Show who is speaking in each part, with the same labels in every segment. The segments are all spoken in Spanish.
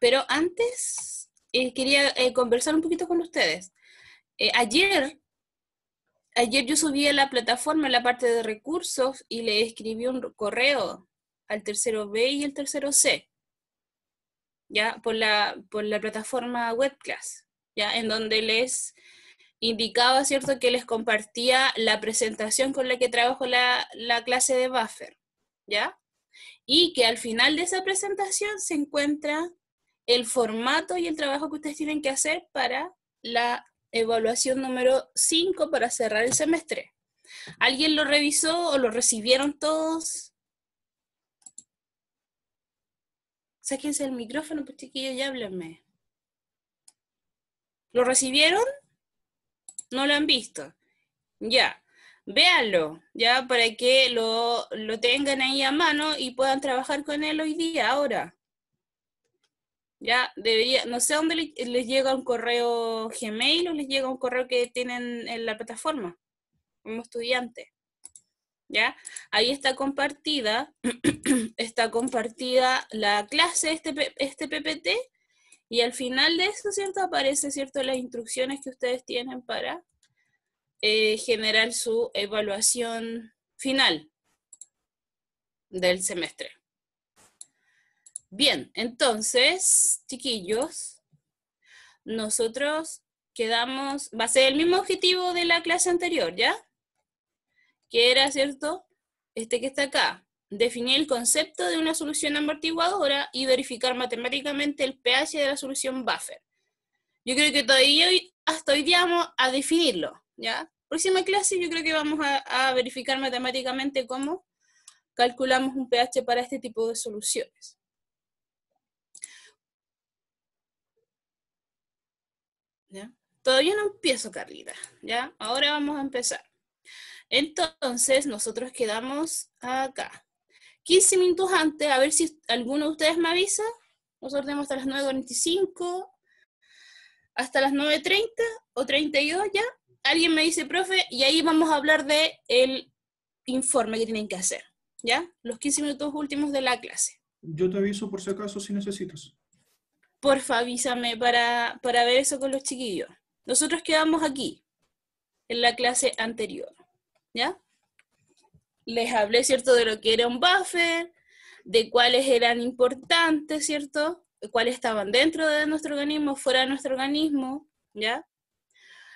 Speaker 1: Pero antes eh, quería eh, conversar un poquito con ustedes. Eh, ayer, ayer yo subí a la plataforma la parte de recursos y le escribí un correo al tercero B y el tercero C, ya por la, por la plataforma WebClass, ya en donde les indicaba, ¿cierto?, que les compartía la presentación con la que trabajo la, la clase de Buffer, ¿ya? Y que al final de esa presentación se encuentra el formato y el trabajo que ustedes tienen que hacer para la evaluación número 5 para cerrar el semestre. ¿Alguien lo revisó o lo recibieron todos? Sáquense el micrófono, pues chiquillos, ya háblenme. ¿Lo recibieron? ¿No lo han visto? Ya, véanlo, ya para que lo, lo tengan ahí a mano y puedan trabajar con él hoy día, ahora. Ya, debería, no sé dónde les, llega un correo Gmail o les llega un correo que tienen en la plataforma, como estudiante. ¿Ya? Ahí está compartida, está compartida la clase, este, este PPT, y al final de eso, ¿cierto? Aparece, ¿cierto? Las instrucciones que ustedes tienen para eh, generar su evaluación final del semestre. Bien, entonces, chiquillos, nosotros quedamos, va a ser el mismo objetivo de la clase anterior, ¿ya? Que era, ¿cierto? Este que está acá, definir el concepto de una solución amortiguadora y verificar matemáticamente el pH de la solución buffer. Yo creo que todavía hasta hoy día vamos a definirlo, ¿ya? Próxima clase yo creo que vamos a, a verificar matemáticamente cómo calculamos un pH para este tipo de soluciones. Todavía no empiezo, Carlita, ¿ya? Ahora vamos a empezar. Entonces, nosotros quedamos acá. 15 minutos antes, a ver si alguno de ustedes me avisa. nos tenemos hasta las 9.45, hasta las 9.30 o 32 ya. Alguien me dice, profe, y ahí vamos a hablar de el informe que tienen que hacer, ¿ya? Los 15 minutos últimos de la clase. Yo te aviso por si acaso si necesitas porfa avísame para, ver eso con los chiquillos. Nosotros quedamos aquí, en la clase anterior, ¿ya? Les hablé, ¿cierto?, de lo que era un buffer, de cuáles eran importantes, ¿cierto? Cuáles estaban dentro de nuestro organismo, fuera de nuestro organismo, ¿ya?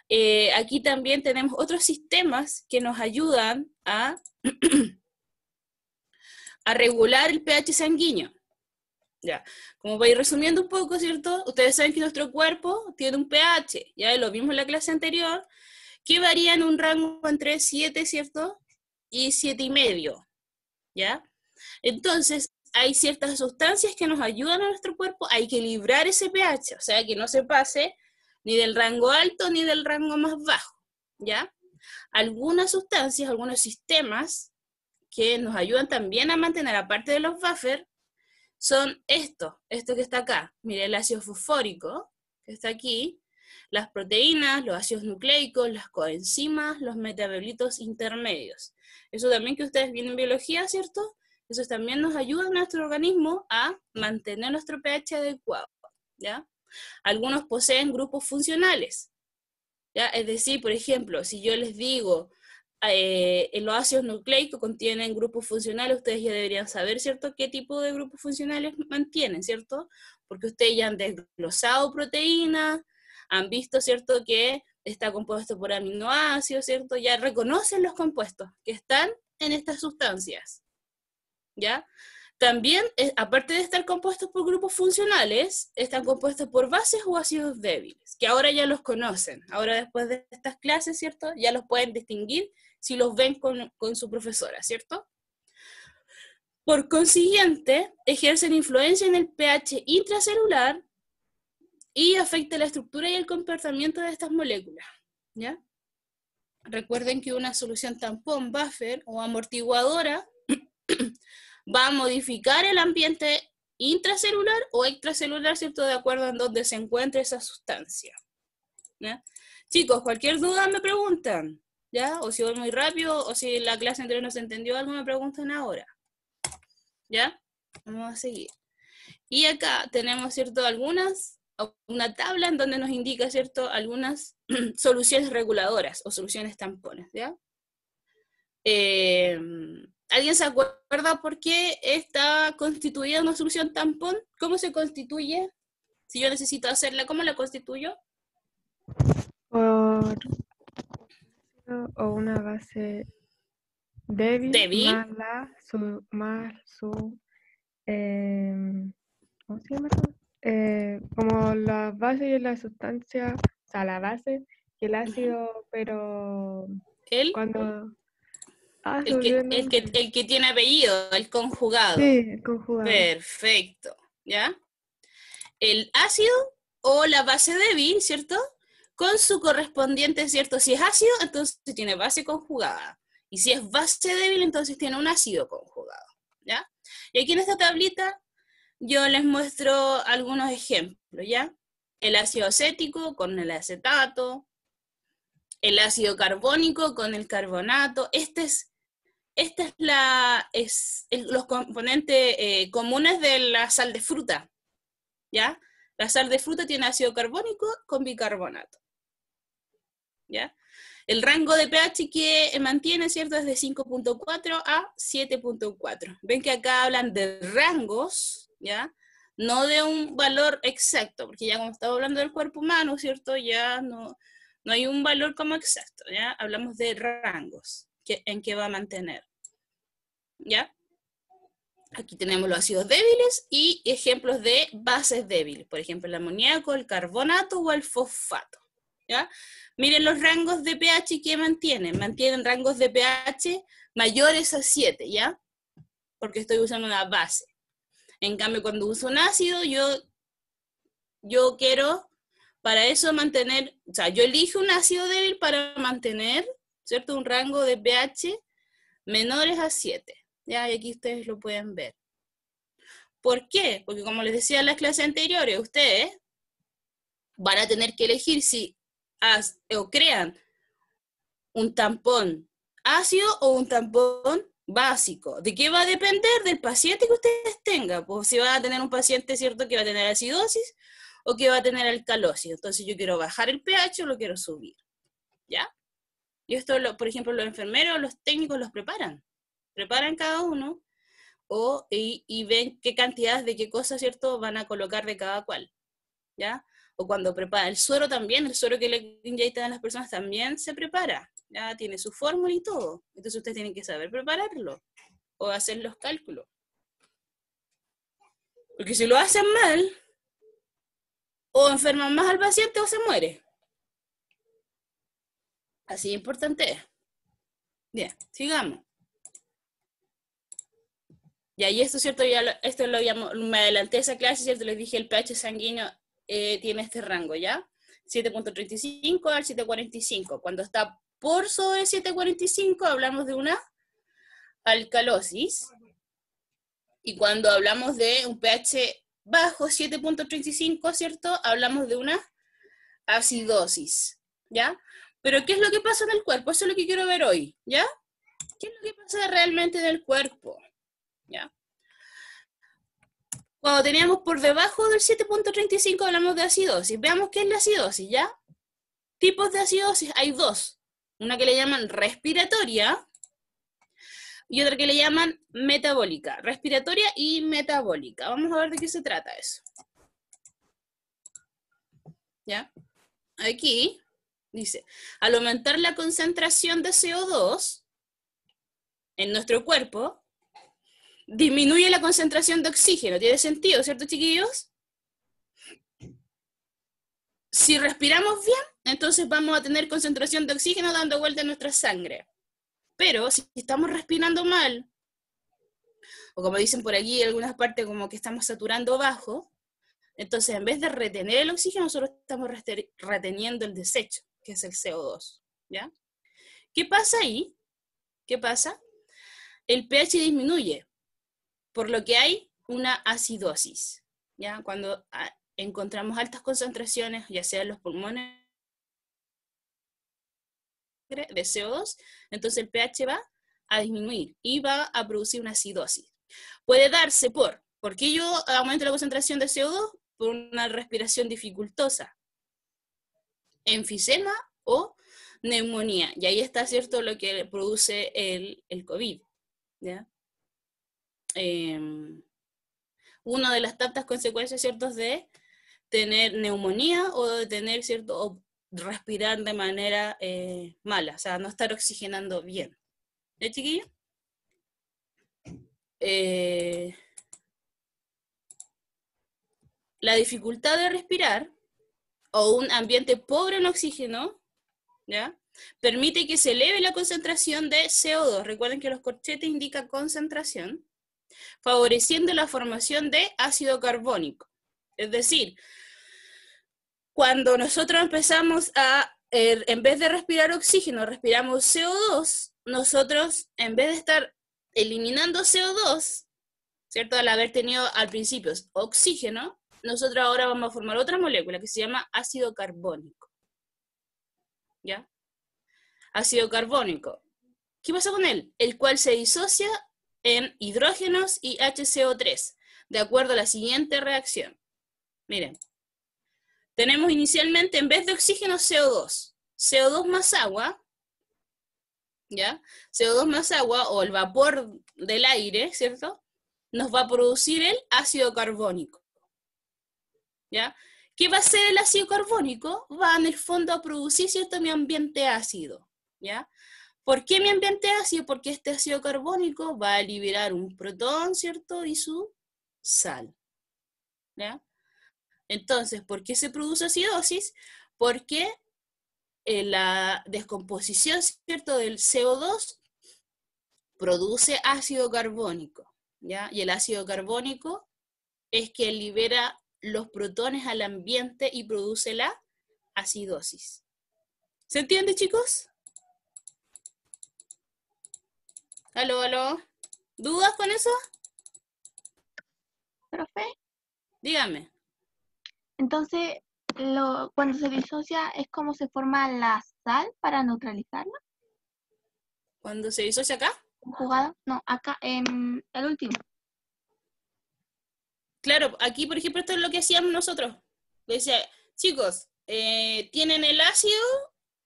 Speaker 1: Eh, aquí también tenemos otros sistemas que nos ayudan a, a regular el pH sanguíneo, ya, como para resumiendo un poco, ¿cierto? Ustedes saben que nuestro cuerpo tiene un pH, ya lo vimos en la clase anterior, que varía en un rango entre 7, ¿cierto? Y 7,5, y ¿ya? Entonces, hay ciertas sustancias que nos ayudan a nuestro cuerpo a equilibrar ese pH, o sea, que no se pase ni del rango alto ni del rango más bajo, ¿ya? Algunas sustancias, algunos sistemas que nos ayudan también a mantener, aparte de los buffers, son esto, esto que está acá. Mire, el ácido fosfórico, que está aquí, las proteínas, los ácidos nucleicos, las coenzimas, los metabolitos intermedios. Eso también que ustedes vienen en biología, ¿cierto? Eso también nos ayuda a nuestro organismo a mantener nuestro pH adecuado, ¿ya? Algunos poseen grupos funcionales, ¿ya? Es decir, por ejemplo, si yo les digo eh, los ácidos nucleicos contienen grupos funcionales, ustedes ya deberían saber, ¿cierto?, qué tipo de grupos funcionales mantienen, ¿cierto? Porque ustedes ya han desglosado proteínas, han visto, ¿cierto?, que está compuesto por aminoácidos, ¿cierto? Ya reconocen los compuestos que están en estas sustancias, ¿ya? También, eh, aparte de estar compuestos por grupos funcionales, están compuestos por bases o ácidos débiles, que ahora ya los conocen. Ahora después de estas clases, ¿cierto? Ya los pueden distinguir si los ven con, su profesora, ¿cierto? Por consiguiente, ejercen influencia en el pH intracelular y afecta la estructura y el comportamiento de estas moléculas. ¿ya? Recuerden que una solución tampón, buffer o amortiguadora va a modificar el ambiente intracelular o extracelular, ¿cierto? De acuerdo en donde se encuentre esa sustancia. Chicos, cualquier duda me preguntan. ¿ya? O si voy muy rápido, o si la clase anterior no se entendió algo, me preguntan ahora. ¿Ya? Vamos a seguir. Y acá tenemos, ¿cierto? Algunas, una tabla en donde nos indica, ¿cierto? Algunas soluciones reguladoras o soluciones tampones, ¿ya? Em, ¿Alguien se acuerda por qué está constituida una solución tampón? ¿Cómo se constituye? Si yo necesito hacerla, ¿cómo la constituyo? Por o una base débil, más la, su, su, em, ¿cómo se llama? Eh, como la base y la sustancia, o sea, la base y el ácido, pero ¿El? cuando... Ah, el, que, el, tiene apellido, el conjugado. Sí, el conjugado. Perfecto, ¿ya? El ácido o la base débil, ¿cierto? con su correspondiente, ¿cierto? Si es ácido, entonces tiene base conjugada. Y si es base débil, entonces tiene un ácido conjugado. ¿Ya? Y aquí en esta tablita yo les muestro algunos ejemplos, ¿ya? El ácido acético con el acetato, el ácido carbónico con el carbonato. Este es, es, la, es los componentes eh, comunes de la sal de fruta, ¿ya? La sal de fruta tiene ácido carbónico con bicarbonato. El rango de pH que mantiene, ¿cierto? Es de 5.4 a 7.4. Ven que acá hablan de rangos, ¿ya? No de un valor exacto, porque ya como estamos hablando del cuerpo humano, ¿cierto? Ya no, no hay un valor como exacto, ¿ya? Hablamos de rangos en que va a mantener, ¿ya? Aquí tenemos los ácidos débiles y ejemplos de bases débiles, por ejemplo, el amoníaco, el carbonato o el fosfato. Miren los rangos de pH que mantienen. Mantienen rangos de pH mayores a 7, ¿ya? Porque estoy usando una base. En cambio, cuando uso un ácido, yo, yo quiero para eso mantener, o sea, yo elijo un ácido débil para mantener, ¿cierto? Un rango de pH menores a 7. Ya, y aquí ustedes lo pueden ver. ¿Por qué? Porque como les decía en las clases anteriores, ustedes van a tener que elegir si o crean un tampón ácido o un tampón básico. ¿De qué va a depender? Del paciente que ustedes tengan. Pues si va a tener un paciente, ¿cierto?, que va a tener acidosis o que va a tener alcalosis. Entonces yo quiero bajar el pH o lo quiero subir. ¿Ya? Y esto, por ejemplo, los enfermeros, los técnicos los preparan. Preparan cada uno y, ven qué cantidad de qué cosas, ¿cierto?, van a colocar de cada cual. ¿Ya? o cuando prepara el suero también, el suero que le inyectan a las personas también se prepara, ya tiene su fórmula y todo. Entonces ustedes tienen que saber prepararlo o hacer los cálculos. Porque si lo hacen mal, o enferman más al paciente o se muere. Así de importante es. Bien, sigamos. Ya, ahí esto, ¿cierto? Ya esto lo habíamos, me adelanté esa clase, ¿cierto? Les dije el pH sanguíneo eh, tiene este rango, ¿ya? 7.35 al 7.45. Cuando está por sobre 7.45 hablamos de una alcalosis. Y cuando hablamos de un pH bajo 7.35, ¿cierto? Hablamos de una acidosis, ¿ya? Pero ¿qué es lo que pasa en el cuerpo? Eso es lo que quiero ver hoy, ¿ya? ¿Qué es lo que pasa realmente en el cuerpo? ¿Ya? Cuando teníamos por debajo del 7.35 hablamos de acidosis. Veamos qué es la acidosis, ¿ya? Tipos de acidosis, hay dos. Una que le llaman respiratoria y otra que le llaman metabólica. Respiratoria y metabólica. Vamos a ver de qué se trata eso. ¿Ya? Aquí dice, al aumentar la concentración de CO2 en nuestro cuerpo, disminuye la concentración de oxígeno. ¿Tiene sentido, cierto, chiquillos? Si respiramos bien, entonces vamos a tener concentración de oxígeno dando vuelta a nuestra sangre. Pero si estamos respirando mal, o como dicen por aquí algunas partes, como que estamos saturando bajo, entonces en vez de retener el oxígeno, nosotros estamos reteniendo el desecho, que es el CO2. ¿Ya? ¿Qué pasa ahí? ¿Qué pasa? El pH disminuye, por lo que hay una acidosis. ¿ya? Cuando ah, encontramos altas concentraciones, ya sea en los pulmones de CO2, entonces el pH va a disminuir y va a producir una acidosis. Puede darse por, ¿por qué yo aumento la concentración de CO2? Por una respiración dificultosa, enfisema o neumonía. Y ahí está, ¿cierto?, lo que produce el, el COVID. ¿ya? Em, una de las tantas consecuencias, ¿cierto?, de tener neumonía o de tener, ¿cierto?, respirar de manera eh, mala, o sea, no estar oxigenando bien. ¿Ya, ¿Eh, ¿Eh, la dificultad de respirar o un ambiente pobre en oxígeno, ¿ya? Permite que se eleve la concentración de CO2. Recuerden que los corchetes indican concentración favoreciendo la formación de ácido carbónico. Es decir, cuando nosotros empezamos a, eh, en vez de respirar oxígeno, respiramos CO2, nosotros, en vez de estar eliminando CO2, ¿cierto? Al haber tenido al principio oxígeno, nosotros ahora vamos a formar otra molécula que se llama ácido carbónico. ¿Ya? Ácido carbónico. ¿Qué pasa con él? El cual se disocia en hidrógenos y HCO3, de acuerdo a la siguiente reacción. Miren, tenemos inicialmente, en vez de oxígeno, CO2. CO2 más agua, ¿ya? CO2 más agua, o el vapor del aire, ¿cierto? Nos va a producir el ácido carbónico, ¿ya? ¿Qué va a ser el ácido carbónico? Va en el fondo a producir cierto mi ambiente ácido, ¿ya? ¿Por qué mi ambiente ácido? Porque este ácido carbónico va a liberar un protón, ¿cierto? Y su sal. ¿Ya? Entonces, ¿por qué se produce acidosis? Porque eh, la descomposición, ¿cierto?, del CO2 produce ácido carbónico, ¿ya? Y el ácido carbónico es que libera los protones al ambiente y produce la acidosis. ¿Se entiende, chicos? Aló, aló. ¿Dudas con eso? Profe. Dígame. Entonces, lo, cuando se disocia es como se forma la sal para neutralizarla. ¿Cuando se disocia acá? Jugada, no, acá, en el último. Claro, aquí por ejemplo esto es lo que hacíamos nosotros. decía, chicos, eh, tienen el ácido,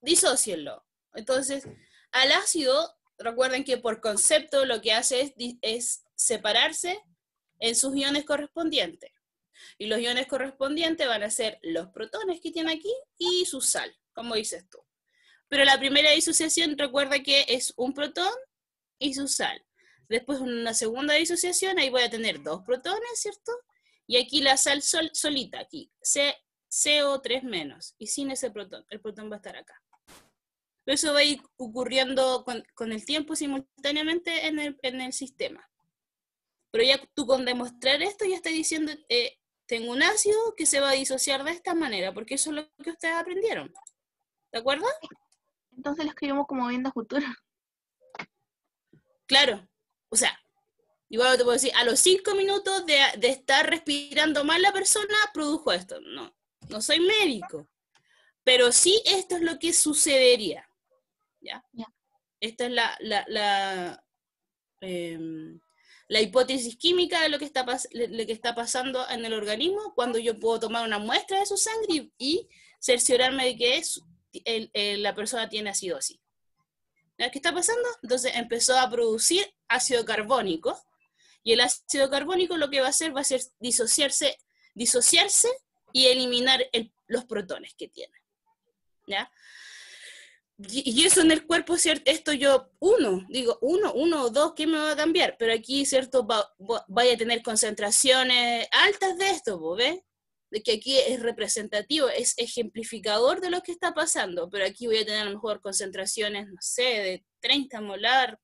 Speaker 1: disócienlo. Entonces, al ácido Recuerden que por concepto lo que hace es, separarse en sus iones correspondientes. Y los iones correspondientes van a ser los protones que tiene aquí y su sal, como dices tú. Pero la primera disociación recuerda que es un protón y su sal. Después una segunda disociación, ahí voy a tener dos protones, ¿cierto? Y aquí la sal solita, aquí, CO3 menos, y sin ese protón, el protón va a estar acá eso va a ir ocurriendo con, el tiempo simultáneamente en el, sistema. Pero ya tú con demostrar esto ya estás diciendo, eh, tengo un ácido que se va a disociar de esta manera, porque eso es lo que ustedes aprendieron. ¿De acuerdo? Entonces lo escribimos como viendo cultura. Claro, o sea, igual te puedo decir, a los cinco minutos de, de estar respirando mal la persona, produjo esto. No, no soy médico, pero sí esto es lo que sucedería. ¿ya? Esta es la, la, la, em, la, hipótesis química de lo que, está que está pasando en el organismo cuando yo puedo tomar una muestra de su sangre y, cerciorarme de que la persona tiene acidosis. ¿Qué está pasando? Entonces empezó a producir ácido carbónico y el ácido carbónico lo que va a hacer va a ser disociarse, disociarse y eliminar los protones que tiene. ¿ya? y eso en el cuerpo, ¿cierto? Esto yo, uno, digo, uno, uno o dos, ¿qué me va a cambiar? Pero aquí, ¿cierto? vaya a tener concentraciones altas de esto, ¿ves? De que aquí es representativo, es ejemplificador de lo que está pasando, pero aquí voy a tener a lo mejor concentraciones, no sé, de 30 molar,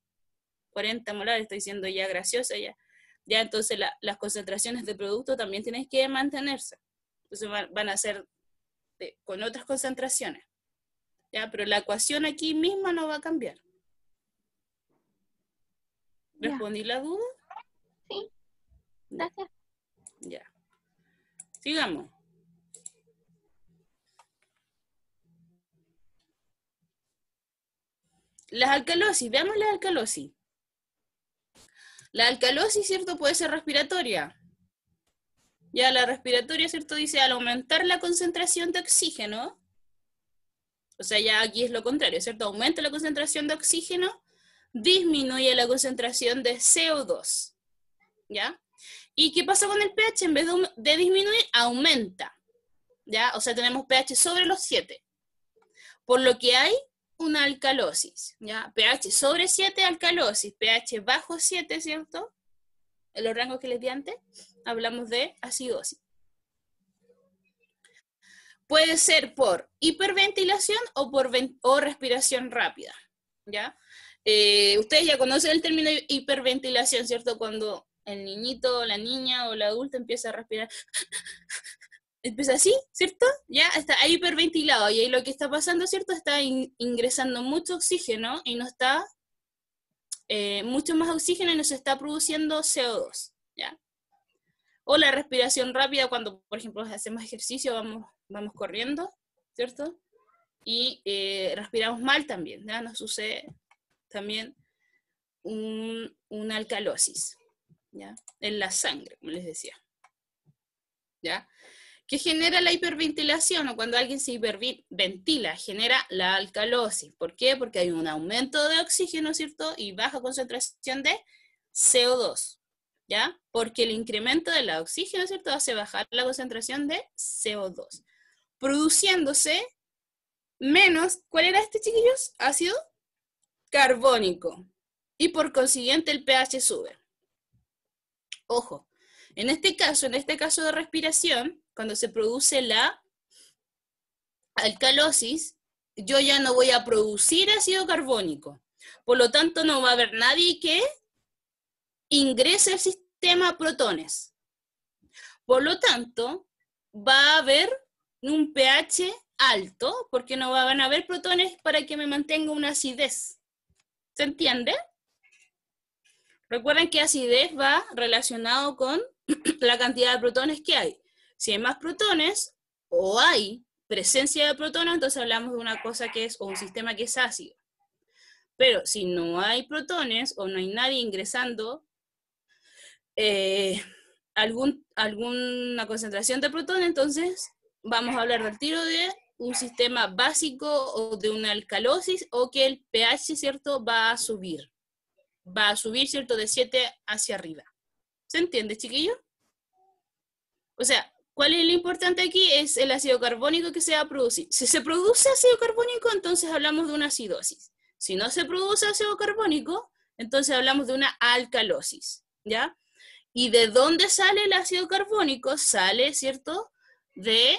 Speaker 1: 40 molar, estoy siendo ya graciosa ya. Ya entonces las concentraciones de producto también tienes que mantenerse. Entonces van, a ser con otras concentraciones. ¿ya? Pero la ecuación aquí misma no va a cambiar. ¿Respondí la duda? Sí. Gracias. Ya. Sigamos. Las alcalosis, veamos la alcalosis. La alcalosis, ¿cierto? Puede ser respiratoria. Ya la respiratoria, ¿cierto? Dice al aumentar la concentración de oxígeno, o sea, ya aquí es lo contrario, ¿cierto? Aumenta la concentración de oxígeno, disminuye la concentración de CO2, ¿ya? ¿Y qué pasa con el pH? En vez de, disminuir, aumenta, ¿ya? O sea, tenemos pH sobre los 7, por lo que hay una alcalosis, ¿ya? pH sobre 7, alcalosis, pH bajo 7, ¿cierto? En los rangos que les di antes, hablamos de acidosis. Puede ser por hiperventilación o por respiración rápida, ¿ya? Eh, ustedes ya conocen el término hiperventilación, ¿cierto? Cuando el niñito, la niña o la adulta empieza a respirar, empieza así, ¿cierto? Ya está hiperventilado y ahí lo que está pasando, ¿cierto? Está ingresando mucho oxígeno y no está, eh, mucho más oxígeno y nos está produciendo CO2, ¿ya? o la respiración rápida cuando, por ejemplo, hacemos ejercicio, vamos, vamos corriendo, ¿cierto? Y eh, respiramos mal también, ¿ya? Nos sucede también un, una alcalosis, ¿ya? En la sangre, como les decía, ¿ya? Que genera la hiperventilación o cuando alguien se hiperventila, genera la alcalosis. ¿Por qué? Porque hay un aumento de oxígeno, ¿cierto? Y baja concentración de CO2. Porque el incremento del oxígeno, ¿cierto? Hace bajar la concentración de CO2, produciéndose menos, ¿cuál era este, chiquillos? Ácido carbónico. Y por consiguiente el pH sube. Ojo, en este caso, en este caso de respiración, cuando se produce la alcalosis, yo ya no voy a producir ácido carbónico. Por lo tanto, no va a haber nadie que ingrese al sistema protones. Por lo tanto, va a haber un pH alto porque no van a haber protones para que me mantenga una acidez. ¿Se entiende? Recuerden que acidez va relacionado con la cantidad de protones que hay. Si hay más protones o hay presencia de protones, entonces hablamos de una cosa que es, o un sistema que es ácido. Pero si no hay protones o no hay nadie ingresando eh, algún, alguna concentración de protón, entonces vamos a hablar del tiro de un sistema básico o de una alcalosis o que el pH, ¿cierto?, va a subir. Va a subir, ¿cierto?, de 7 hacia arriba. ¿Se entiende, chiquillo? O sea, ¿cuál es lo importante aquí? Es el ácido carbónico que se va a producir. Si se produce ácido carbónico, entonces hablamos de una acidosis. Si no se produce ácido carbónico, entonces hablamos de una alcalosis, ¿ya? ¿Y de dónde sale el ácido carbónico? Sale, ¿cierto? De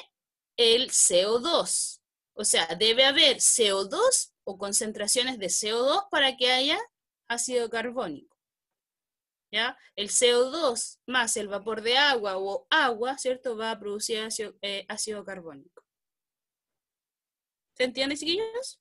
Speaker 1: el CO2. O sea, debe haber CO2 o concentraciones de CO2 para que haya ácido carbónico. ¿Ya? El CO2 más el vapor de agua o agua, ¿cierto? Va a producir ácido, eh, ácido carbónico. ¿Se entiende, chiquillos?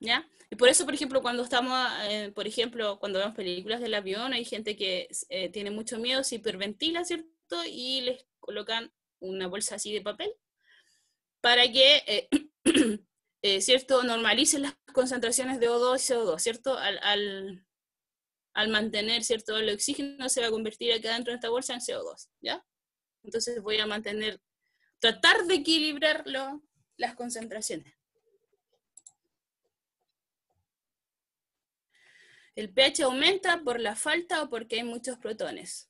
Speaker 1: ¿Ya? Y por eso, por ejemplo, cuando estamos, eh, por ejemplo, cuando vemos películas del avión, hay gente que eh, tiene mucho miedo, se hiperventila, ¿cierto? Y les colocan una bolsa así de papel para que, eh, ¿cierto?, normalicen las concentraciones de O2 y CO2, ¿cierto? Al, mantener, ¿cierto?, el oxígeno se va a convertir acá dentro de esta bolsa en CO2, ¿ya? Entonces voy a mantener, tratar de equilibrarlo las concentraciones. El pH aumenta por la falta o porque hay muchos protones.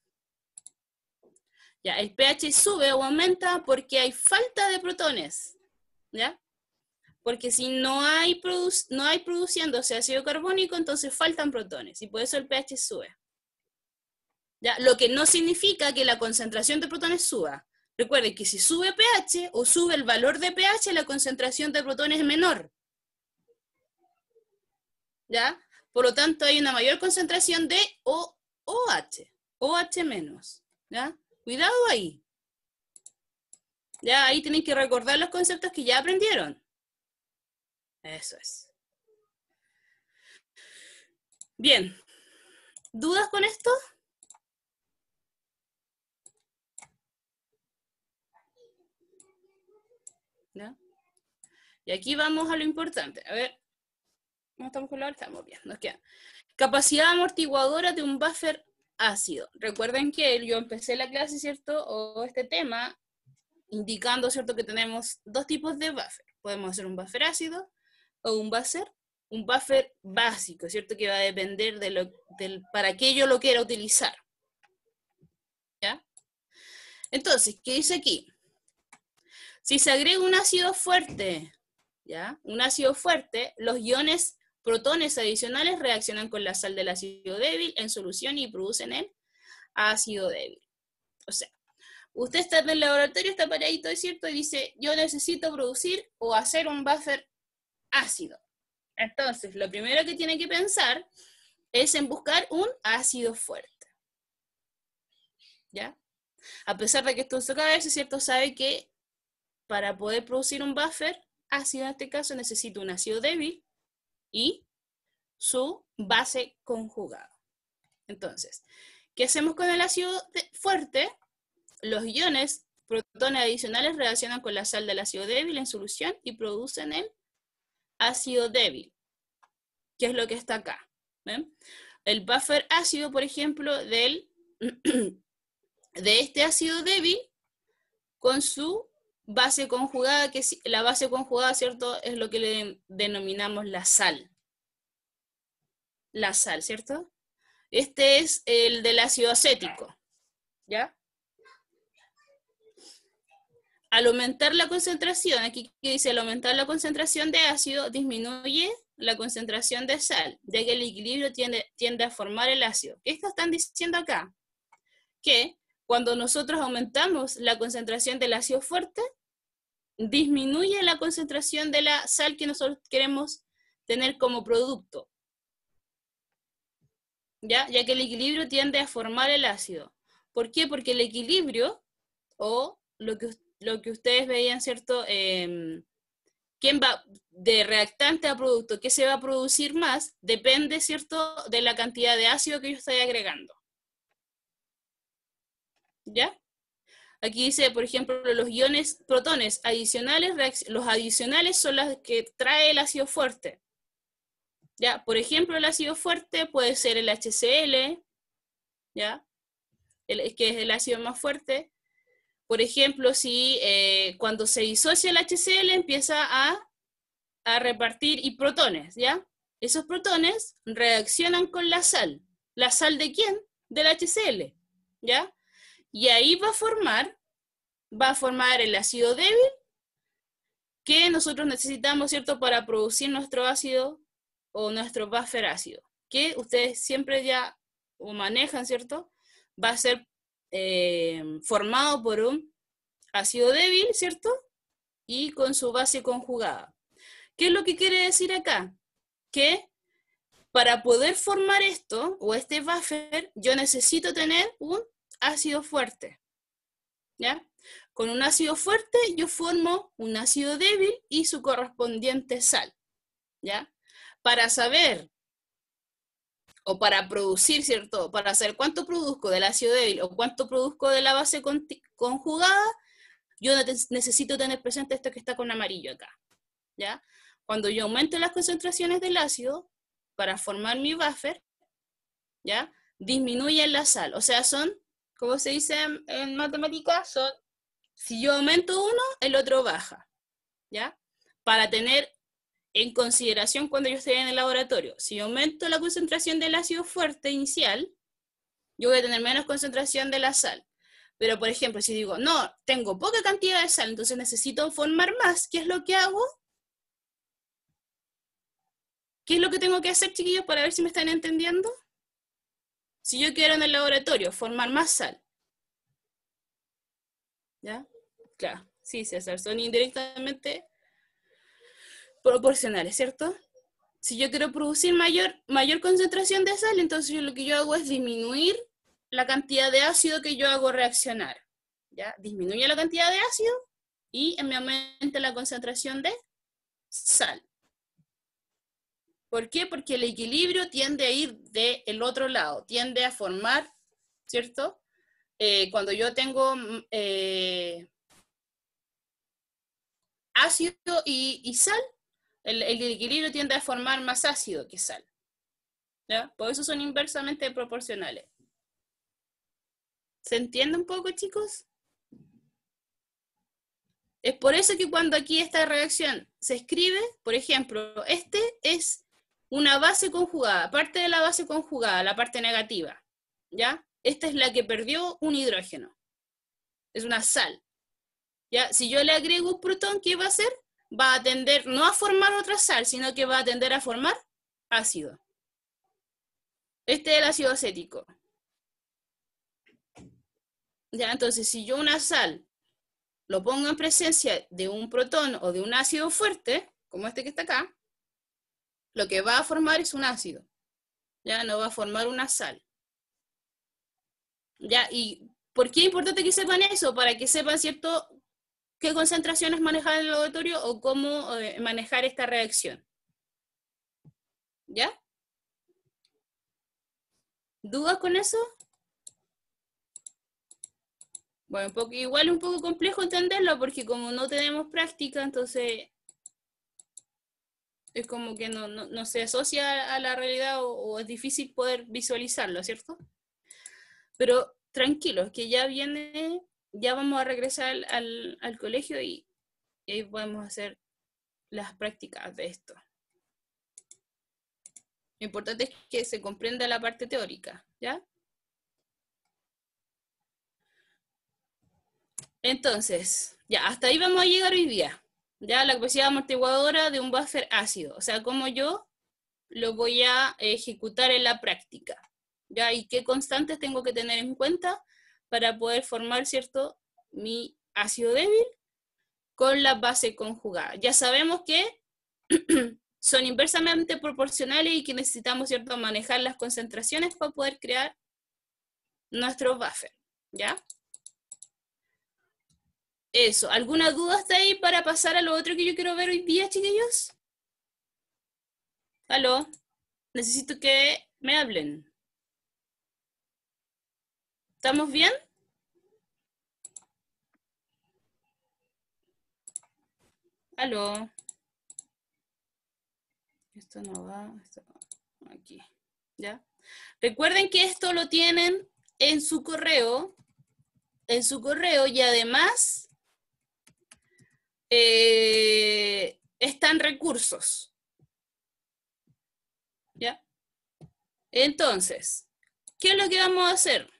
Speaker 1: Ya, el pH sube o aumenta porque hay falta de protones. ¿Ya? Porque si no hay, no hay produciéndose ácido carbónico, entonces faltan protones y por eso el pH sube. ¿Ya? Lo que no significa que la concentración de protones suba. Recuerden que si sube pH o sube el valor de pH, la concentración de protones es menor. ¿Ya? Por lo tanto, hay una mayor concentración de o OH, OH menos. ¿ya? Cuidado ahí. Ya ahí tienen que recordar los conceptos que ya aprendieron. Eso es. Bien. ¿Dudas con esto? ¿Ya? Y aquí vamos a lo importante. A ver, no estamos con la hora, estamos bien, nos Capacidad amortiguadora de un buffer ácido. Recuerden que yo empecé la clase, ¿cierto? O este tema, indicando, ¿cierto? Que tenemos dos tipos de buffer. Podemos hacer un buffer ácido o un buffer, un buffer básico, ¿cierto? Que va a depender de lo, para qué yo lo quiera utilizar. ¿Ya? Entonces, ¿qué dice aquí? Si se agrega un ácido fuerte, ¿ya? Un ácido fuerte, los iones Protones adicionales reaccionan con la sal del ácido débil en solución y producen el ácido débil. O sea, usted está en el laboratorio, está paradito, ¿es cierto? Y dice, yo necesito producir o hacer un buffer ácido. Entonces, lo primero que tiene que pensar es en buscar un ácido fuerte. ¿Ya? A pesar de que esto en su cabeza, ¿cierto? Sabe que para poder producir un buffer ácido en este caso necesito un ácido débil y su base conjugada. Entonces, ¿qué hacemos con el ácido fuerte? Los iones protones adicionales reaccionan con la sal del ácido débil en solución y producen el ácido débil, que es lo que está acá. El buffer ácido, por ejemplo, de este ácido débil con su base conjugada, que la base conjugada, ¿cierto? Es lo que le denominamos la sal. La sal, ¿cierto? Este es el del ácido acético, ¿ya? Al aumentar la concentración, aquí dice, al aumentar la concentración de ácido, disminuye la concentración de sal, ya que el equilibrio tiende, tiende a formar el ácido. ¿Qué están diciendo acá? Que cuando nosotros aumentamos la concentración del ácido fuerte, disminuye la concentración de la sal que nosotros queremos tener como producto. ¿Ya? ya que el equilibrio tiende a formar el ácido. ¿Por qué? Porque el equilibrio, o lo que, lo que ustedes veían, ¿cierto? Em, ¿Quién va de reactante a producto? ¿Qué se va a producir más? Depende, ¿cierto?, de la cantidad de ácido que yo estoy agregando. ¿Ya? Aquí dice, por ejemplo, los iones protones adicionales, los adicionales son los que trae el ácido fuerte. ¿Ya? Por ejemplo, el ácido fuerte puede ser el HCl, ¿ya? que es el ácido más fuerte. Por ejemplo, si eh, cuando se disocia el HCl empieza a, a repartir y protones, ¿ya? Esos protones reaccionan con la sal. ¿La sal de quién? Del HCl, ¿ya? Y ahí va a formar, va a formar el ácido débil que nosotros necesitamos, ¿cierto?, para producir nuestro ácido o nuestro buffer ácido, que ustedes siempre ya manejan, ¿cierto? Va a ser eh, formado por un ácido débil, ¿cierto? Y con su base conjugada. ¿Qué es lo que quiere decir acá? Que para poder formar esto o este buffer, yo necesito tener un ácido fuerte. ¿Ya? Con un ácido fuerte yo formo un ácido débil y su correspondiente sal. ¿Ya? Para saber o para producir, ¿cierto? Para saber cuánto produzco del ácido débil o cuánto produzco de la base conjugada, yo necesito tener presente esto que está con amarillo acá. ¿Ya? Cuando yo aumento las concentraciones del ácido para formar mi buffer, ¿ya? Disminuye la sal. O sea, son como se dice en, matemáticas, son, si yo aumento uno, el otro baja, ¿ya? Para tener en consideración cuando yo estoy en el laboratorio, si aumento la concentración del ácido fuerte inicial, yo voy a tener menos concentración de la sal. Pero, por ejemplo, si digo, no, tengo poca cantidad de sal, entonces necesito formar más, ¿qué es lo que hago? ¿Qué es lo que tengo que hacer, chiquillos, para ver si me están entendiendo? Si yo quiero en el laboratorio formar más sal, ¿ya? Claro, sí, César, son indirectamente proporcionales, ¿cierto? Si yo quiero producir mayor, mayor concentración de sal, entonces lo que yo hago es disminuir la cantidad de ácido que yo hago reaccionar. ¿ya? Disminuye la cantidad de ácido y me aumenta la concentración de sal. ¿Por qué? Porque el equilibrio tiende a ir del otro lado, tiende a formar, ¿cierto? Eh, cuando yo tengo mm, eh, ácido y, sal, el, equilibrio tiende a formar más ácido que sal. ¿ya? Por eso son inversamente proporcionales. ¿Se entiende un poco, chicos? Es por eso que cuando aquí esta reacción se escribe, por ejemplo, este es una base conjugada, parte de la base conjugada, la parte negativa, ¿ya? Esta es la que perdió un hidrógeno. Es una sal. ¿Ya? Si yo le agrego un protón, ¿qué va a hacer? Va a tender no a formar otra sal, sino que va a tender a formar ácido. Este es el ácido acético. ¿Ya? Entonces, si yo una sal lo pongo en presencia de un protón o de un ácido fuerte, como este que está acá, lo que va a formar es un ácido, ya no va a formar una sal. ¿Ya? ¿Y por qué es importante que sepan eso? Para que sepan, ¿cierto?, qué concentración es manejar en el laboratorio o cómo eh, manejar esta reacción. ¿Ya? ¿Dudas con eso? Bueno, un poco, igual un poco complejo entenderlo porque como no tenemos práctica, entonces es como que no, se asocia a la realidad o, es difícil poder visualizarlo, ¿cierto? Pero tranquilos, que ya viene, ya vamos a regresar al, colegio y, y ahí podemos hacer las prácticas de esto. Lo importante es que se comprenda la parte teórica, ¿ya? Entonces, ya, hasta ahí vamos a llegar hoy día ya la capacidad amortiguadora de un buffer ácido, o sea, cómo yo lo voy a ejecutar en la práctica, ya, y qué constantes tengo que tener en cuenta para poder formar, ¿cierto?, mi ácido débil con la base conjugada. Ya sabemos que son inversamente proporcionales y que necesitamos, ¿cierto?, manejar las concentraciones para poder crear nuestro buffer, ¿ya? Eso, ¿alguna duda está ahí para pasar a lo otro que yo quiero ver hoy día, chiquillos? Aló, necesito que me hablen. ¿Estamos bien? Aló. Esto no va, esto va. aquí, ¿ya? Recuerden que esto lo tienen en su correo, en su correo y además eh, están recursos. ¿Ya? Entonces, ¿qué es lo que vamos a hacer?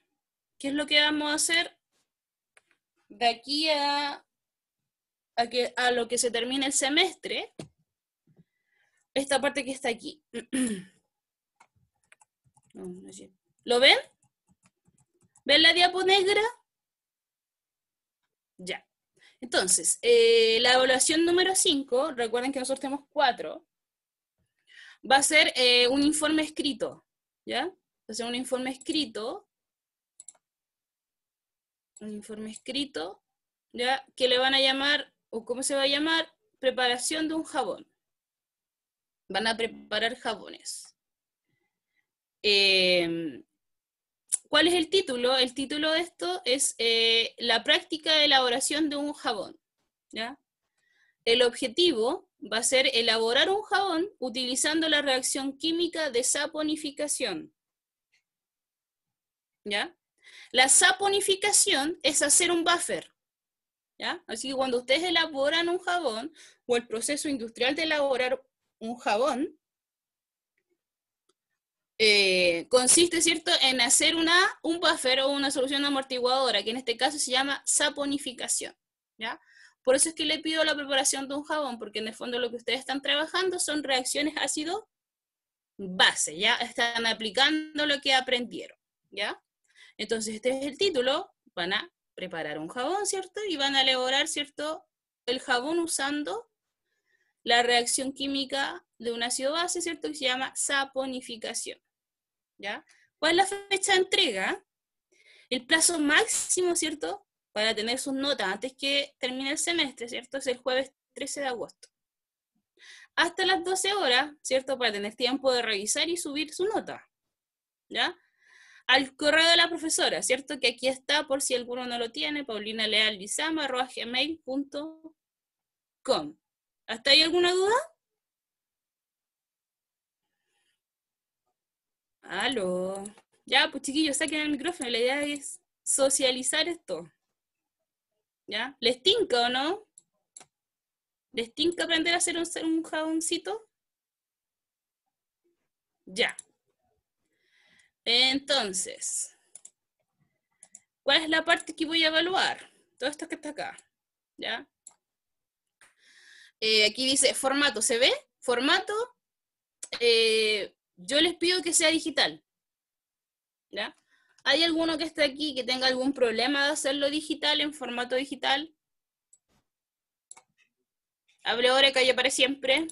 Speaker 1: ¿Qué es lo que vamos a hacer de aquí a, a, que, a lo que se termine el semestre? Esta parte que está aquí. ¿Lo ven? ¿Ven la diapo negra? Ya. Entonces, eh, la evaluación número 5, recuerden que nosotros tenemos 4, va a ser eh, un informe escrito, ¿ya? Va a ser un informe escrito, un informe escrito, ¿ya? Que le van a llamar, o cómo se va a llamar, preparación de un jabón. Van a preparar jabones. Eh, ¿Cuál es el título? El título de esto es eh, La práctica de elaboración de un jabón. El objetivo va a ser elaborar un jabón utilizando la reacción química de saponificación. ¿Ya? La saponificación es hacer un buffer. Así que cuando ustedes elaboran un jabón o el proceso industrial de elaborar un jabón, eh, consiste, ¿cierto?, en hacer una, un buffer o una solución amortiguadora, que en este caso se llama saponificación, ¿ya? Por eso es que le pido la preparación de un jabón, porque en el fondo lo que ustedes están trabajando son reacciones ácido base, ya están aplicando lo que aprendieron, ¿ya? Entonces, este es el título, van a preparar un jabón, ¿cierto? Y van a elaborar, ¿cierto? El jabón usando la reacción química de un ácido base, ¿cierto? Que se llama saponificación. ¿Cuál es la fecha de entrega? El plazo máximo, ¿cierto? Para tener sus notas antes que termine el semestre, ¿cierto? Es el jueves 13 de agosto. Hasta las 12 horas, ¿cierto? Para tener tiempo de revisar y subir su nota, ¿ya? Al correo de la profesora, ¿cierto? Que aquí está por si alguno no lo tiene, paulinalealbizama.com. ¿Hasta ahí alguna duda? Aló. Ya, pues chiquillos, saquen el micrófono. La idea es socializar esto. ¿Ya? ¿Les tinca o no? ¿Les tinca aprender a hacer un, un jaboncito? Ya. Entonces, ¿cuál es la parte que voy a evaluar? Todo esto que está acá. ¿Ya? Eh, aquí dice formato, ¿se ve? Formato, eh, yo les pido que sea digital. ¿Hay alguno que esté aquí que tenga algún problema de hacerlo digital, en formato digital? Hable ahora, calle para siempre.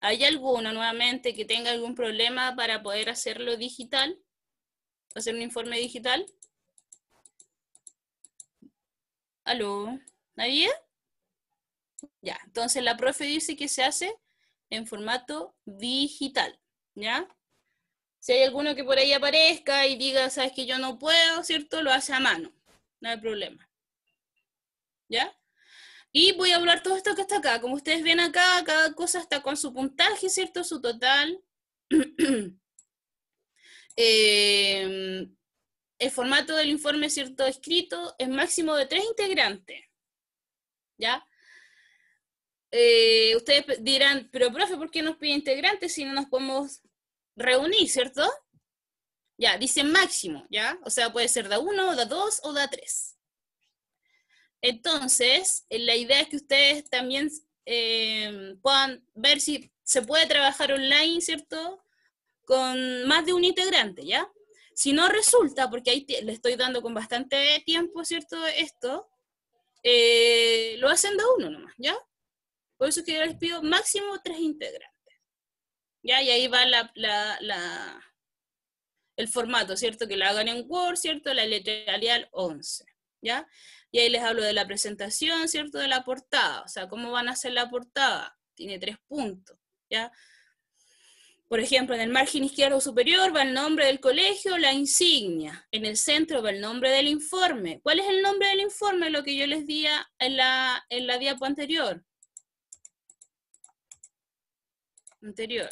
Speaker 1: ¿Hay alguno nuevamente que tenga algún problema para poder hacerlo digital? ¿Hacer un informe digital? ¿Aló? ¿Nadie? Ya, entonces la profe dice que se hace en formato digital. ¿ya? Si hay alguno que por ahí aparezca y diga, sabes que yo no puedo, ¿cierto? Lo hace a mano, no hay problema. ¿Ya? Y voy a hablar todo esto que está acá. Como ustedes ven acá, cada cosa está con su puntaje, ¿cierto? Su total. Em, el formato del informe, ¿cierto? Escrito es máximo de tres integrantes. ¿Ya? Eh, ustedes dirán, pero profe, ¿por qué nos pide integrantes si no nos podemos reunir, ¿cierto? Ya, dice máximo, ¿ya? O sea, puede ser da uno, da dos o da tres. Entonces, eh, la idea es que ustedes también eh, puedan ver si se puede trabajar online, ¿cierto? Con más de un integrante, ¿ya? Si no resulta, porque ahí le estoy dando con bastante tiempo, ¿cierto? Esto, eh, lo hacen da uno nomás, ¿ya? Por eso es que yo les pido máximo tres integrantes y ahí va el formato, ¿cierto? Que lo hagan en Word, ¿cierto? La letra alial 11, ¿ya? Y ahí les hablo de la presentación, ¿cierto? De la portada, o sea, cómo van a hacer la portada. Tiene tres puntos, ¿ya? Por ejemplo, en el margen izquierdo superior va el nombre del colegio, la insignia. En el centro va el nombre del informe. ¿Cuál es el nombre del informe? Lo que yo les di en la, en la diapo anterior. Anterior.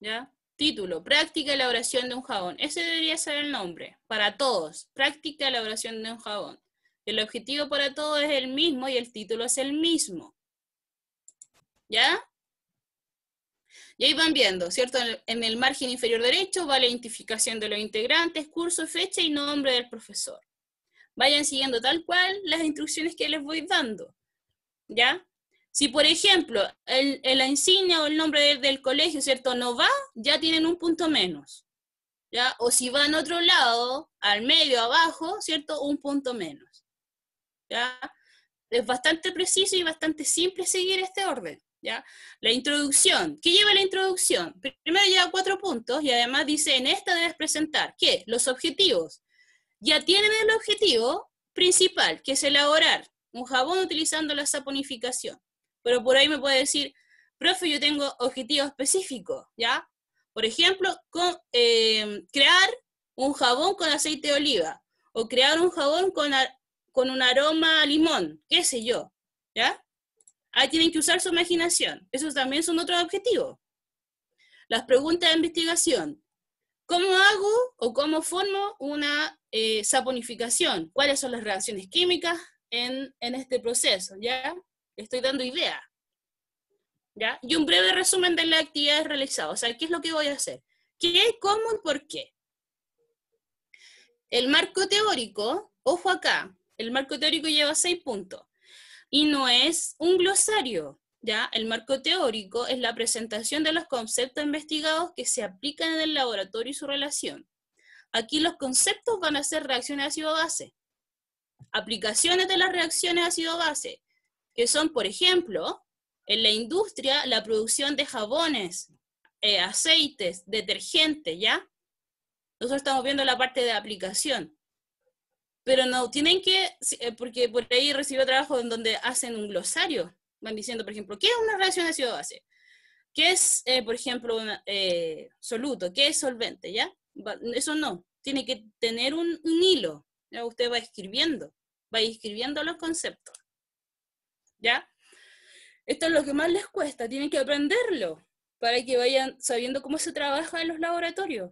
Speaker 1: ¿Ya? Título, práctica la oración de un jabón. Ese debería ser el nombre, para todos. Práctica la oración de un jabón. El objetivo para todos es el mismo y el título es el mismo. ¿Ya? Y ahí van viendo, ¿cierto? En el margen inferior derecho va la identificación de los integrantes, curso, fecha y nombre del profesor. Vayan siguiendo tal cual las instrucciones que les voy dando. ¿Ya? Si, por ejemplo, el, la insignia o el nombre del, colegio, ¿cierto? No va, ya tienen un punto menos. ¿ya? O si va a otro lado, al medio, abajo, ¿cierto? Un punto menos. ¿ya? Es bastante preciso y bastante simple seguir este orden. ¿ya? La introducción. ¿Qué lleva la introducción? Primero lleva cuatro puntos y además dice, en esta debes presentar, ¿qué? Los objetivos. Ya tienen el objetivo principal, que es elaborar un jabón utilizando la saponificación pero por ahí me puede decir, profe, yo tengo objetivos específicos, ¿ya? Por ejemplo, con, eh, crear un jabón con aceite de oliva o crear un jabón con, con un aroma a limón, qué sé yo, ¿ya? Ahí tienen que usar su imaginación. Esos también son otro objetivos. Las preguntas de investigación. ¿Cómo hago o cómo formo una eh, saponificación? ¿Cuáles son las reacciones químicas en, en este proceso? ¿Ya? estoy dando idea. ¿Ya? Y un breve resumen de las actividades realizadas. O sea, ¿qué es lo que voy a hacer? ¿Qué, cómo y por qué? El marco teórico, ojo acá, el marco teórico lleva seis puntos. Y no es un glosario, ¿ya? El marco teórico es la presentación de los conceptos investigados que se aplican en el laboratorio y su relación. Aquí los conceptos van a ser reacciones ácido-base, aplicaciones de las reacciones ácido-base, que son, por ejemplo, en la industria, la producción de jabones, eh, aceites, detergentes, ¿ya? Nosotros estamos viendo la parte de aplicación. Pero no tienen que, eh, porque por ahí recibió trabajo en donde hacen un glosario. Van diciendo, por ejemplo, ¿qué es una reacción ácido-base? ¿Qué es, eh, por ejemplo, soluto? ¿Qué es solvente? ¿Ya? Eso no. Tiene que tener un, hilo. Usted va escribiendo, va escribiendo los conceptos. ¿ya? Esto es lo que más les cuesta, tienen que aprenderlo para que vayan sabiendo cómo se trabaja en los laboratorios.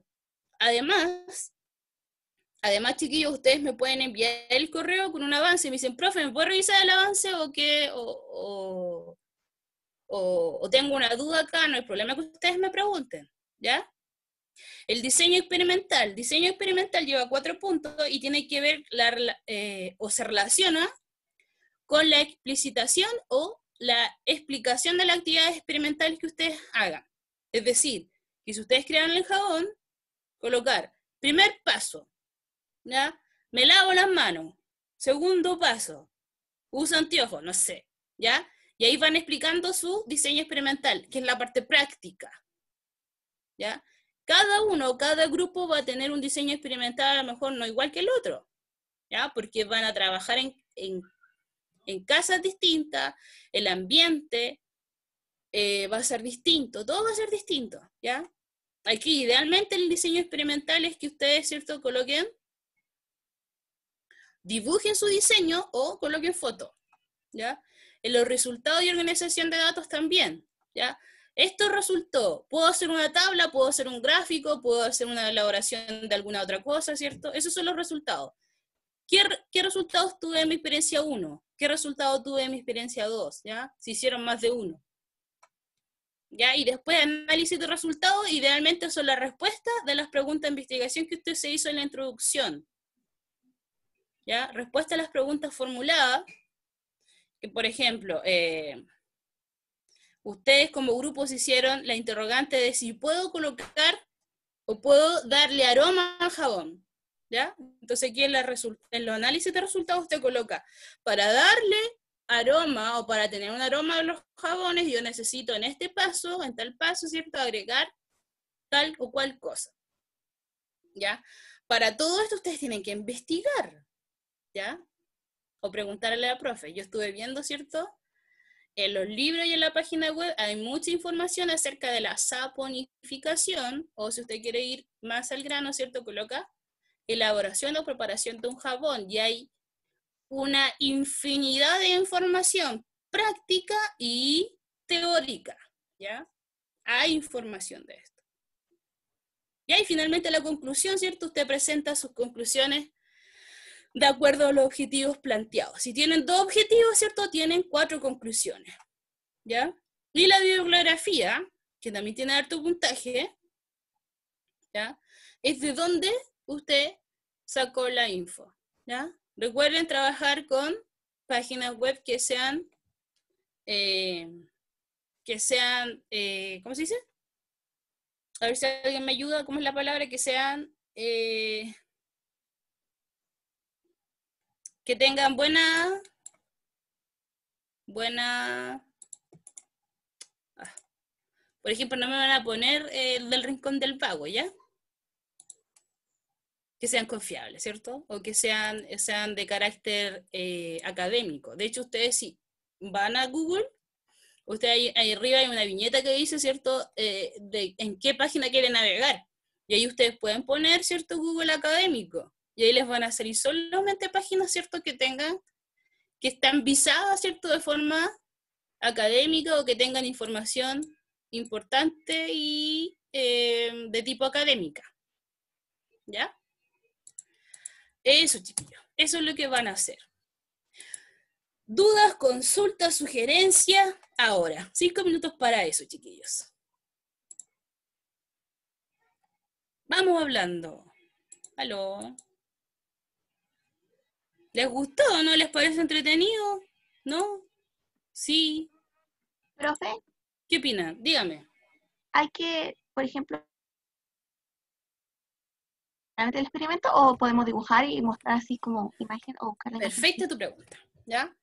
Speaker 1: Además, además, chiquillos, ustedes me pueden enviar el correo con un avance y me dicen, profe, ¿me puedo revisar el avance o qué? O, tengo una duda acá, no hay problema que ustedes me pregunten, ¿ya? El diseño experimental. Diseño experimental lleva cuatro puntos y tiene que ver eh, o se relaciona con la explicitación o la explicación de la actividad experimental que ustedes hagan. Es decir, que si ustedes crean el jabón, colocar primer paso, ¿ya? me lavo las manos, segundo paso, uso anteojos, no sé, ¿ya? Y ahí van explicando su diseño experimental, que es la parte práctica, ¿ya? Cada uno, cada grupo va a tener un diseño experimental, a lo mejor no igual que el otro, ¿ya? Porque van a trabajar en en casas distintas, el ambiente eh, va a ser distinto, todo va a ser distinto, ¿ya? Aquí idealmente el diseño experimental es que ustedes, ¿cierto?, coloquen, dibujen su diseño o coloquen foto, ¿ya? En los resultados y organización de datos también, ¿ya? esto resultó, puedo hacer una tabla, puedo hacer un gráfico, puedo hacer una elaboración de alguna otra cosa, ¿cierto? Esos son los resultados. ¿Qué, qué resultados tuve en mi experiencia 1? ¿Qué resultado tuve en mi experiencia 2? ¿Ya? Se hicieron más de uno. ¿Ya? Y después análisis de resultados, idealmente son las respuestas de las preguntas de investigación que usted se hizo en la introducción. ¿Ya? Respuesta a las preguntas formuladas, que por ejemplo, eh, ustedes como grupos hicieron la interrogante de si puedo colocar o puedo darle aroma al jabón. ¿ya? Entonces aquí en, la los análisis de resultados usted coloca, para darle aroma o para tener un aroma a los jabones, yo necesito en este paso, en tal paso, ¿cierto? Agregar tal o cual cosa, ¿ya? Para todo esto ustedes tienen que investigar, ¿ya? O preguntarle a la profe. Yo estuve viendo, ¿cierto? en los libros y en la página web hay mucha información acerca de la saponificación, o si usted quiere ir más al grano, ¿cierto? Coloca elaboración o preparación de un jabón y hay una infinidad de información práctica y teórica, ¿ya? Hay información de esto. Y ahí finalmente la conclusión, ¿cierto? Usted presenta sus conclusiones de acuerdo a los objetivos planteados. Si tienen dos objetivos, ¿cierto? Tienen cuatro conclusiones, ¿ya? Y la bibliografía, que también tiene harto puntaje, ¿ya? Es de dónde usted sacó la info. ¿ya? Recuerden trabajar con páginas web que sean, eh, que sean, eh, ¿cómo se dice? A ver si alguien me ayuda, ¿cómo es la palabra? Que sean, eh, que tengan buena, buena, ah, por ejemplo, no me van a poner el del rincón del pago, ¿ya? que sean confiables, ¿cierto? O que sean, sean de carácter eh, académico. De hecho, ustedes si van a Google, usted ahí, arriba hay una viñeta que dice, ¿cierto?, eh, de en qué página quieren navegar. Y ahí ustedes pueden poner, ¿cierto?, Google académico. Y ahí les van a salir solamente páginas, ¿cierto?, que tengan, que están visadas, ¿cierto?, de forma académica o que tengan información importante y eh, de tipo académica. ¿Ya? Eso, chiquillos. Eso es lo que van a hacer. Dudas, consultas, sugerencias, ahora. Cinco minutos para eso, chiquillos. Vamos hablando. Aló. ¿Les gustó? ¿No les parece entretenido? ¿No? Sí. Profe. ¿Qué opinan? Dígame. Hay que, por ejemplo, realmente el experimento o podemos dibujar y mostrar así como imagen o tu pregunta, ¿ya?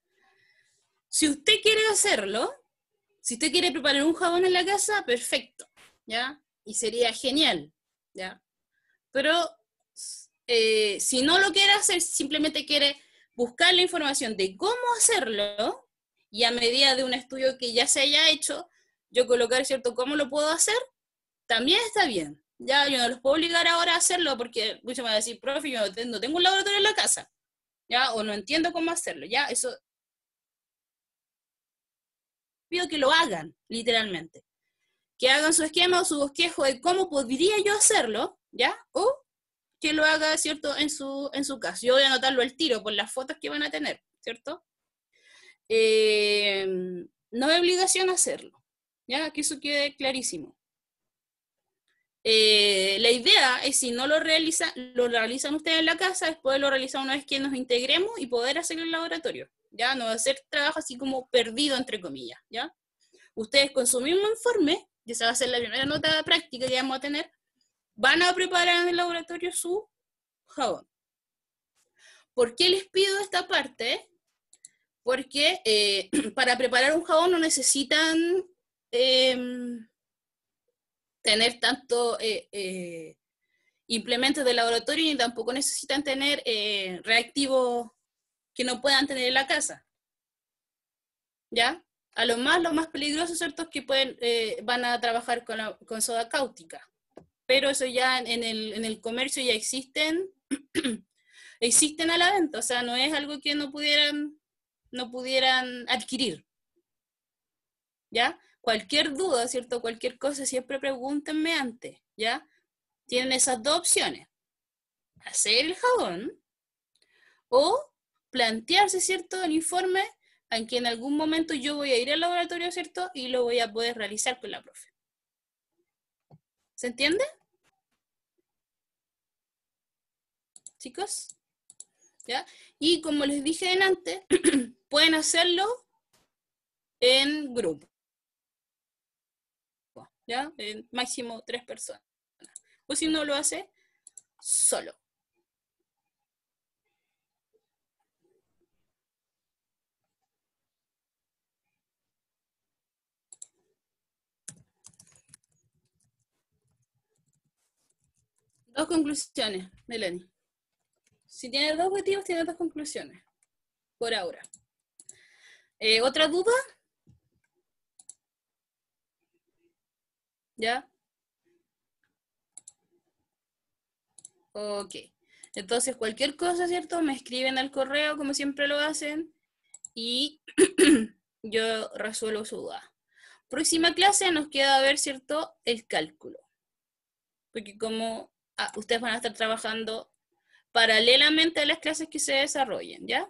Speaker 1: Si usted quiere hacerlo, si usted quiere preparar un jabón en la casa, perfecto, ¿ya? Y sería genial, ¿ya? Pero eh, si no lo quiere hacer, simplemente quiere buscar la información de cómo hacerlo y a medida de un estudio que ya se haya hecho, yo colocar, ¿cierto?, cómo lo puedo hacer, también está bien, ya yo no los puedo obligar ahora a hacerlo porque muchos me van a decir, profe, yo no tengo un laboratorio en la casa, ya, o no entiendo cómo hacerlo, ya, eso pido que lo hagan, literalmente. Que hagan su esquema o su bosquejo de cómo podría yo hacerlo, ¿ya? O que lo haga, ¿cierto? En su, en su caso. Yo voy a anotarlo al tiro por las fotos que van a tener, ¿cierto? Eh, no hay obligación a hacerlo, ¿ya? Que eso quede clarísimo. Eh, la idea es si no lo realizan, lo realizan ustedes en la casa, después lo realizan una vez que nos integremos y poder hacer el laboratorio, ¿ya? No va a ser trabajo así como perdido, entre comillas, ¿ya? Ustedes con su mismo informe, ya esa va a ser la primera nota de práctica que vamos a tener, van a preparar en el laboratorio su jabón. ¿Por qué les pido esta parte? Porque eh, para preparar un jabón no necesitan... Em, tener tanto eh, eh, implementos de laboratorio y tampoco necesitan tener eh, reactivos que no puedan tener en la casa. ¿Ya? A lo más, lo más peligroso, ¿cierto? Es que pueden, van a trabajar con, con, soda cáutica. Pero eso ya en el, en el comercio ya existen, existen a la venta. O sea, no es algo que no pudieran, no pudieran adquirir. ¿Ya? cualquier duda, ¿cierto? Cualquier cosa, siempre pregúntenme antes, ¿ya? Tienen esas dos opciones. Hacer el jabón o plantearse, ¿cierto?, el informe en que en algún momento yo voy a ir al laboratorio, ¿cierto? Y lo voy a poder realizar con la profe. ¿Se entiende? Chicos, ¿ya? Y como les dije antes, pueden hacerlo en grupo. ¿ya? máximo tres personas. O pues si no lo hace, solo. Dos conclusiones, Melanie. Si tiene dos objetivos, tiene dos conclusiones, por ahora. Eh, ¿Otra duda? ¿Ya? Ok. Entonces, cualquier cosa, ¿cierto? Me escriben al correo, como siempre lo hacen, y yo resuelvo su duda. Próxima clase nos queda ver, ¿cierto? El cálculo. Porque como ah, ustedes van a estar trabajando paralelamente a las clases que se desarrollen, ¿ya?